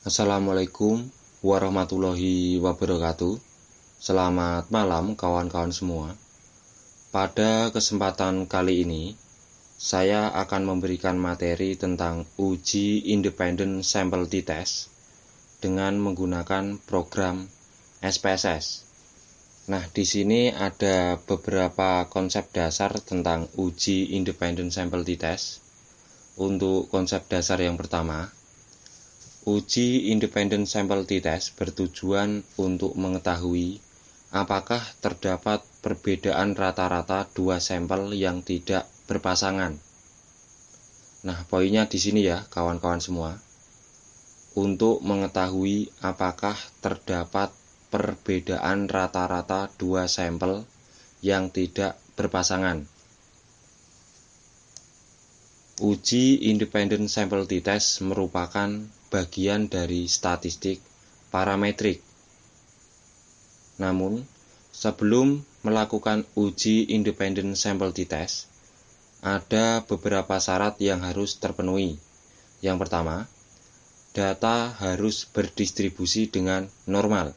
Assalamualaikum warahmatullahi wabarakatuh. Selamat malam kawan-kawan semua. Pada kesempatan kali ini, saya akan memberikan materi tentang uji independent sample t-test dengan menggunakan program SPSS. Nah, di sini ada beberapa konsep dasar tentang uji independent sample t-test. Untuk konsep dasar yang pertama, Uji Independent Sample T-Test bertujuan untuk mengetahui apakah terdapat perbedaan rata-rata dua sampel yang tidak berpasangan. Nah, poinnya di sini ya, kawan-kawan semua. Untuk mengetahui apakah terdapat perbedaan rata-rata dua sampel yang tidak berpasangan. Uji Independent Sample t Test merupakan bagian dari statistik parametrik. Namun, sebelum melakukan uji Independent Sample t Test, ada beberapa syarat yang harus terpenuhi. Yang pertama, data harus berdistribusi dengan normal.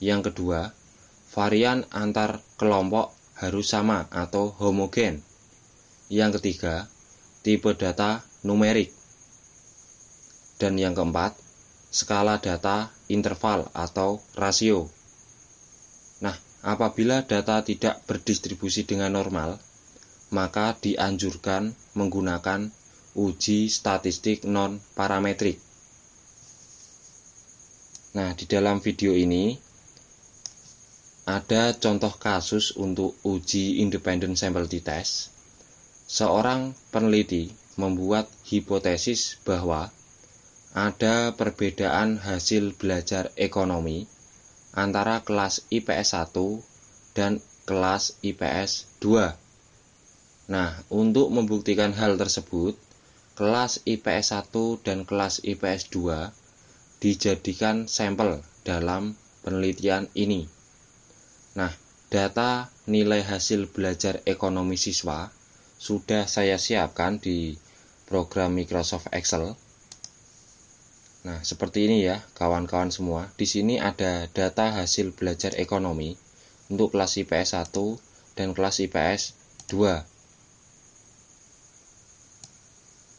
Yang kedua, varian antar kelompok harus sama atau homogen. Yang ketiga, tipe data numerik. Dan yang keempat, skala data interval atau rasio. Nah, apabila data tidak berdistribusi dengan normal, maka dianjurkan menggunakan uji statistik non-parametrik. Nah, di dalam video ini ada contoh kasus untuk uji independent sample t-test Seorang peneliti membuat hipotesis bahwa ada perbedaan hasil belajar ekonomi antara kelas IPS 1 dan kelas IPS 2. Nah, untuk membuktikan hal tersebut, kelas IPS 1 dan kelas IPS 2 dijadikan sampel dalam penelitian ini. Nah, data nilai hasil belajar ekonomi siswa sudah saya siapkan di program Microsoft Excel. Nah, seperti ini ya, kawan-kawan semua. Di sini ada data hasil belajar ekonomi untuk kelas IPS 1 dan kelas IPS 2.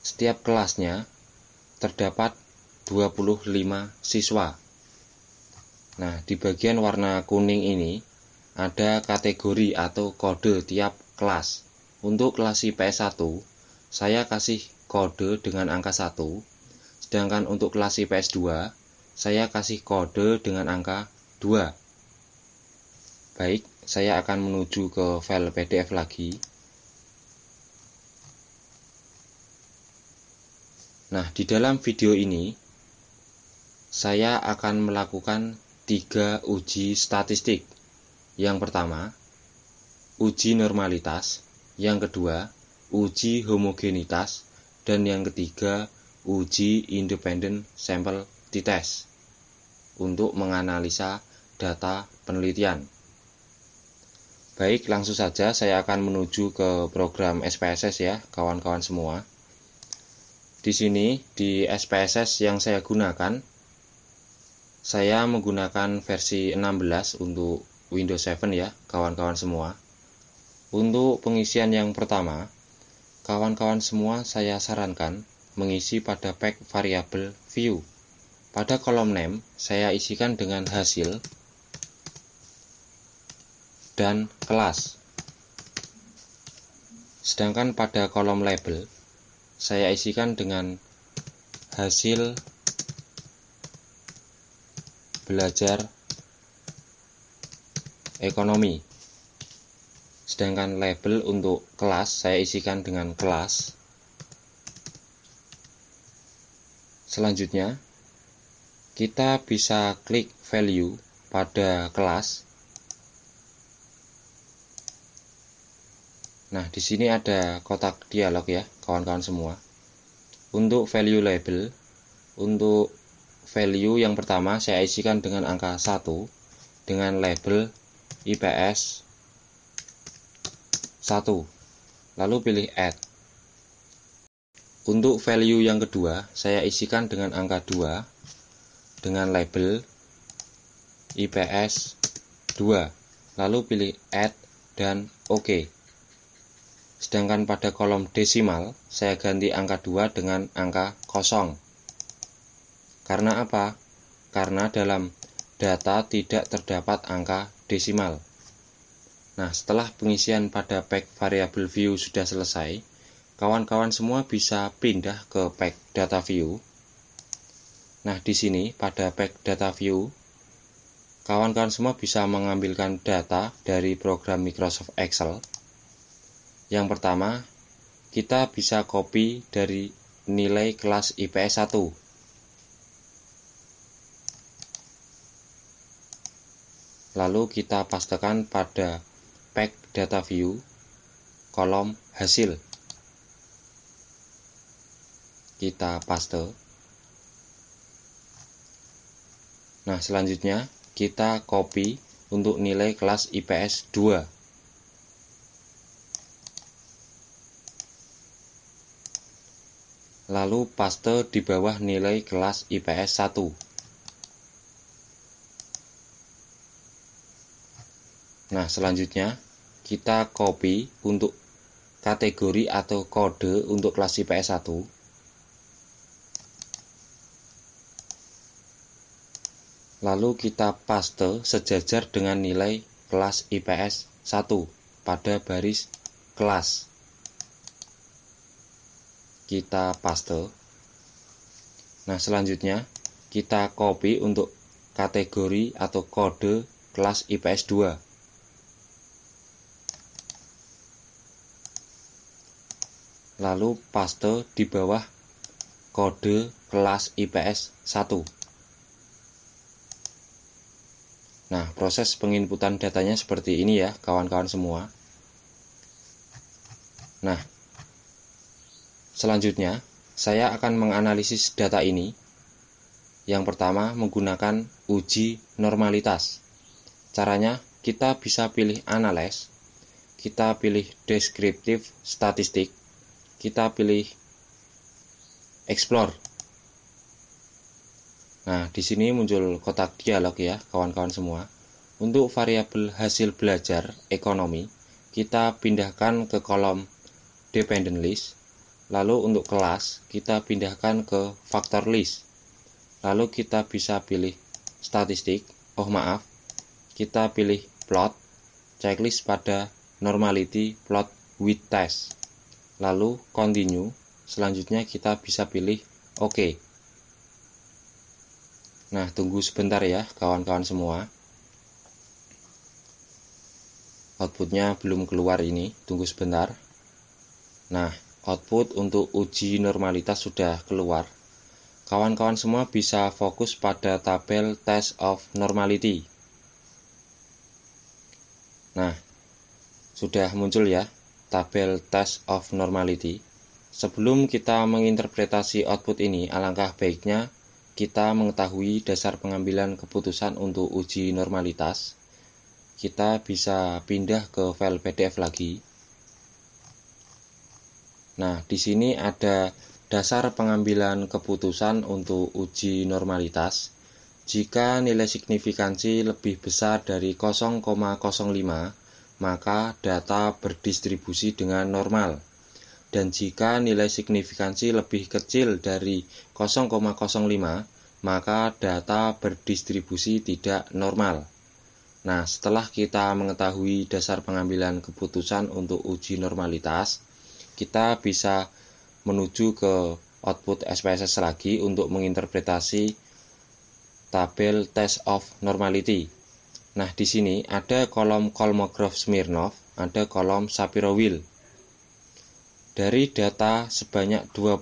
Setiap kelasnya terdapat 25 siswa. Nah, di bagian warna kuning ini ada kategori atau kode tiap kelas. Untuk kelas IPS 1, saya kasih kode dengan angka 1, sedangkan untuk kelas IPS 2, saya kasih kode dengan angka 2. Baik, saya akan menuju ke file PDF lagi. Nah, di dalam video ini saya akan melakukan tiga uji statistik. Yang pertama, uji normalitas yang kedua uji homogenitas, dan yang ketiga uji independent sample t-test untuk menganalisa data penelitian. Baik, langsung saja saya akan menuju ke program SPSS ya, kawan-kawan semua. Di sini di SPSS yang saya gunakan saya menggunakan versi 16 untuk Windows 7 ya, kawan-kawan semua. Untuk pengisian yang pertama, kawan-kawan semua saya sarankan mengisi pada pack variable view. Pada kolom name, saya isikan dengan hasil dan kelas. Sedangkan pada kolom label, saya isikan dengan hasil belajar ekonomi sedangkan label untuk kelas saya isikan dengan kelas selanjutnya kita bisa klik value pada kelas nah di sini ada kotak dialog ya kawan-kawan semua untuk value label untuk value yang pertama saya isikan dengan angka 1 dengan label IPS 1. Lalu pilih add. Untuk value yang kedua, saya isikan dengan angka 2 dengan label IPS 2. Lalu pilih add dan OK. Sedangkan pada kolom desimal, saya ganti angka 2 dengan angka kosong. Karena apa? Karena dalam data tidak terdapat angka desimal. Nah, setelah pengisian pada pack variable view sudah selesai, kawan-kawan semua bisa pindah ke pack data view. Nah, di sini pada pack data view, kawan-kawan semua bisa mengambilkan data dari program Microsoft Excel. Yang pertama, kita bisa copy dari nilai kelas IPS 1 lalu kita pastekan pada pack data view kolom hasil kita paste nah selanjutnya kita copy untuk nilai kelas IPS 2 lalu paste di bawah nilai kelas IPS 1 Nah, selanjutnya kita copy untuk kategori atau kode untuk kelas IPS 1. Lalu kita paste sejajar dengan nilai kelas IPS 1 pada baris kelas. Kita paste. Nah, selanjutnya kita copy untuk kategori atau kode kelas IPS 2 lalu paste di bawah kode kelas IPS 1. Nah, proses penginputan datanya seperti ini ya, kawan-kawan semua. Nah, selanjutnya saya akan menganalisis data ini. Yang pertama, menggunakan uji normalitas. Caranya, kita bisa pilih analyze kita pilih deskriptif statistik, kita pilih explore nah di sini muncul kotak dialog ya kawan-kawan semua untuk variabel hasil belajar ekonomi kita pindahkan ke kolom dependent list lalu untuk kelas kita pindahkan ke factor list lalu kita bisa pilih statistik oh maaf kita pilih plot checklist pada normality plot with test lalu continue. Selanjutnya kita bisa pilih OK. Nah, tunggu sebentar ya kawan-kawan semua. Outputnya belum keluar ini, tunggu sebentar. Nah, output untuk uji normalitas sudah keluar. Kawan-kawan semua bisa fokus pada tabel test of normality. Nah, sudah muncul ya tabel test of normality. Sebelum kita menginterpretasi output ini, alangkah baiknya kita mengetahui dasar pengambilan keputusan untuk uji normalitas. Kita bisa pindah ke file PDF lagi. Nah, di sini ada dasar pengambilan keputusan untuk uji normalitas. Jika nilai signifikansi lebih besar dari 0,05 maka data berdistribusi dengan normal. Dan jika nilai signifikansi lebih kecil dari 0,05, maka data berdistribusi tidak normal. Nah, setelah kita mengetahui dasar pengambilan keputusan untuk uji normalitas, kita bisa menuju ke output SPSS lagi untuk menginterpretasi tabel test of normality Nah, di sini ada kolom Kolmogorov Smirnov, ada kolom shapiro Will. Dari data sebanyak 25,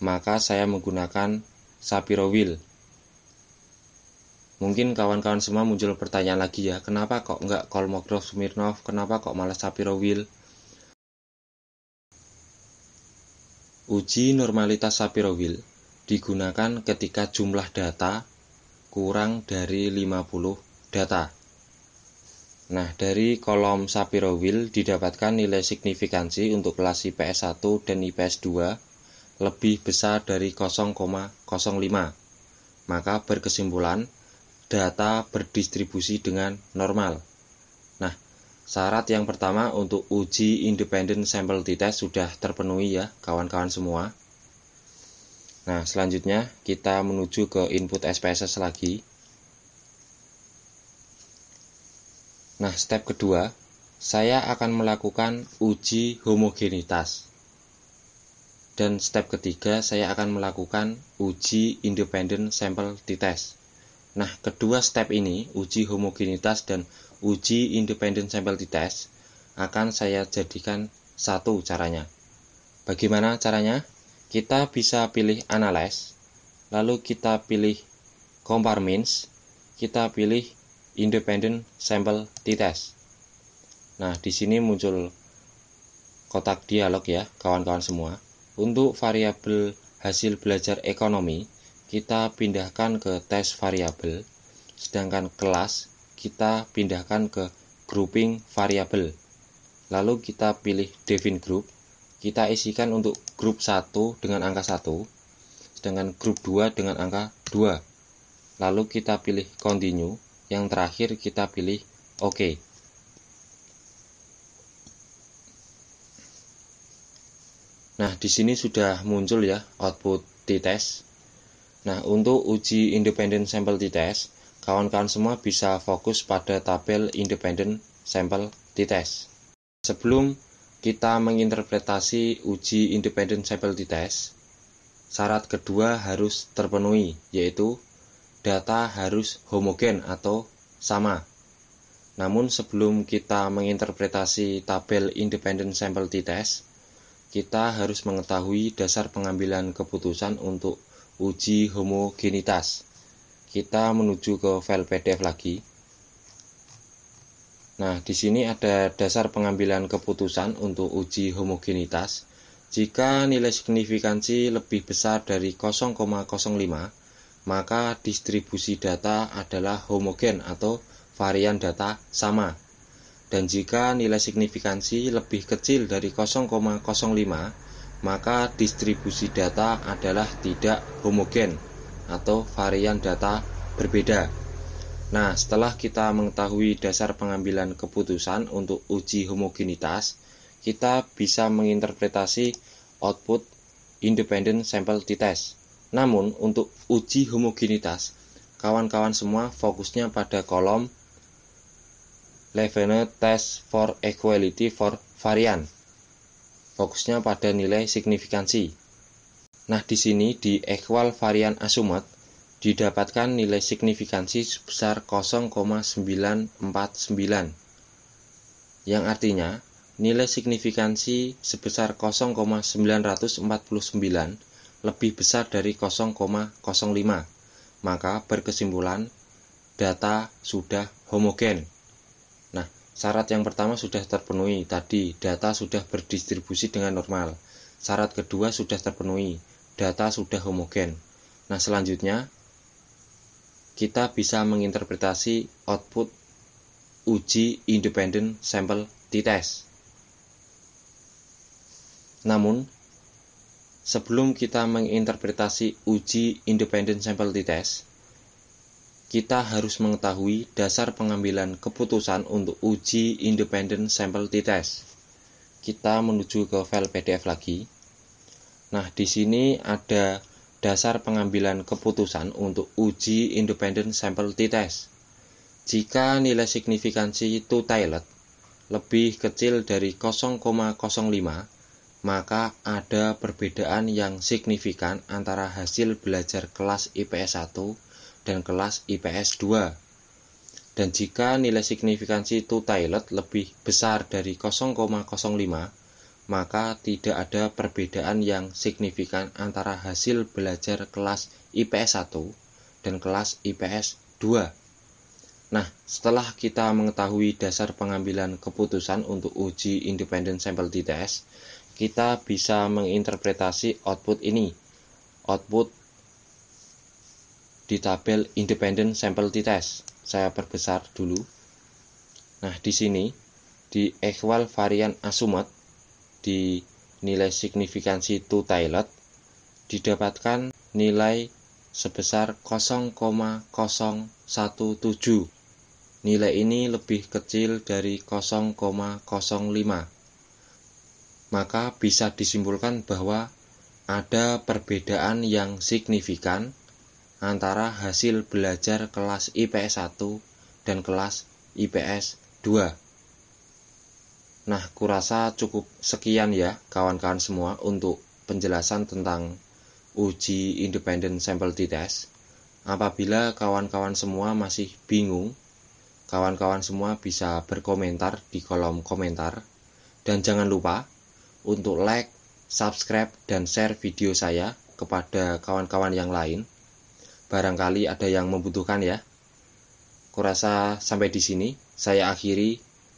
maka saya menggunakan shapiro Will. Mungkin kawan-kawan semua muncul pertanyaan lagi ya, kenapa kok nggak Kolmogorov Smirnov, kenapa kok malah shapiro Will? Uji normalitas shapiro Will digunakan ketika jumlah data kurang dari 50 data. Nah, dari kolom sapiro Wheel didapatkan nilai signifikansi untuk kelas IPS 1 dan IPS 2 lebih besar dari 0,05. Maka berkesimpulan data berdistribusi dengan normal. Nah, syarat yang pertama untuk uji independent sample t-test sudah terpenuhi ya kawan-kawan semua. Nah, selanjutnya kita menuju ke input SPSS lagi. Nah, step kedua, saya akan melakukan uji homogenitas. Dan step ketiga, saya akan melakukan uji independent sample t-test. Nah, kedua step ini, uji homogenitas dan uji independent sample t-test, akan saya jadikan satu caranya. Bagaimana caranya? Kita bisa pilih Analyze, lalu kita pilih Compare Means, kita pilih Independent Sample T-Test. Nah, di sini muncul kotak dialog ya, kawan-kawan semua. Untuk variabel hasil belajar ekonomi, kita pindahkan ke test variabel, sedangkan kelas kita pindahkan ke grouping variabel. Lalu kita pilih define group, kita isikan untuk grup 1 dengan angka 1 sedangkan grup 2 dengan angka 2 lalu kita pilih continue yang terakhir kita pilih OK Nah, di sini sudah muncul ya output t-test. Nah, untuk uji independent sample t-test, kawan-kawan semua bisa fokus pada tabel independent sample t-test. Sebelum kita menginterpretasi uji independent stability test, syarat kedua harus terpenuhi, yaitu data harus homogen atau sama. Namun sebelum kita menginterpretasi tabel independent sample t-test, kita harus mengetahui dasar pengambilan keputusan untuk uji homogenitas. Kita menuju ke file PDF lagi. Nah, di sini ada dasar pengambilan keputusan untuk uji homogenitas. Jika nilai signifikansi lebih besar dari 0,05, maka distribusi data adalah homogen atau varian data sama. Dan jika nilai signifikansi lebih kecil dari 0,05, maka distribusi data adalah tidak homogen atau varian data berbeda. Nah, setelah kita mengetahui dasar pengambilan keputusan untuk uji homogenitas, kita bisa menginterpretasi output independent sample t-test. Namun, untuk uji homogenitas, kawan-kawan semua fokusnya pada kolom Levene test for equality for varian. Fokusnya pada nilai signifikansi. Nah, di sini di equal varian Assumed didapatkan nilai signifikansi sebesar 0,949 yang artinya nilai signifikansi sebesar 0,949 lebih besar dari 0,05 maka berkesimpulan data sudah homogen nah syarat yang pertama sudah terpenuhi tadi data sudah berdistribusi dengan normal syarat kedua sudah terpenuhi data sudah homogen nah selanjutnya kita bisa menginterpretasi output uji independent sample t-test. Namun, sebelum kita menginterpretasi uji independent sample t-test, kita harus mengetahui dasar pengambilan keputusan untuk uji independent sample t-test. Kita menuju ke file PDF lagi. Nah, di sini ada dasar pengambilan keputusan untuk uji independent sample t test. Jika nilai signifikansi two-tailed lebih kecil dari 0,05, maka ada perbedaan yang signifikan antara hasil belajar kelas IPS 1 dan kelas IPS 2. Dan jika nilai signifikansi two-tailed lebih besar dari 0,05, maka tidak ada perbedaan yang signifikan antara hasil belajar kelas IPS 1 dan kelas IPS 2. Nah, setelah kita mengetahui dasar pengambilan keputusan untuk uji independent sample test, kita bisa menginterpretasi output ini. Output di tabel independent sample test. Saya perbesar dulu. Nah, di sini di equal varian asumat di nilai signifikansi to toilet didapatkan nilai sebesar 0,017. Nilai ini lebih kecil dari 0,05. Maka bisa disimpulkan bahwa ada perbedaan yang signifikan antara hasil belajar kelas IPS 1 dan kelas IPS 2. Nah, kurasa cukup sekian ya kawan-kawan semua untuk penjelasan tentang uji independent sample t-test. Apabila kawan-kawan semua masih bingung, kawan-kawan semua bisa berkomentar di kolom komentar. Dan jangan lupa untuk like, subscribe, dan share video saya kepada kawan-kawan yang lain. Barangkali ada yang membutuhkan ya. Kurasa sampai di sini, saya akhiri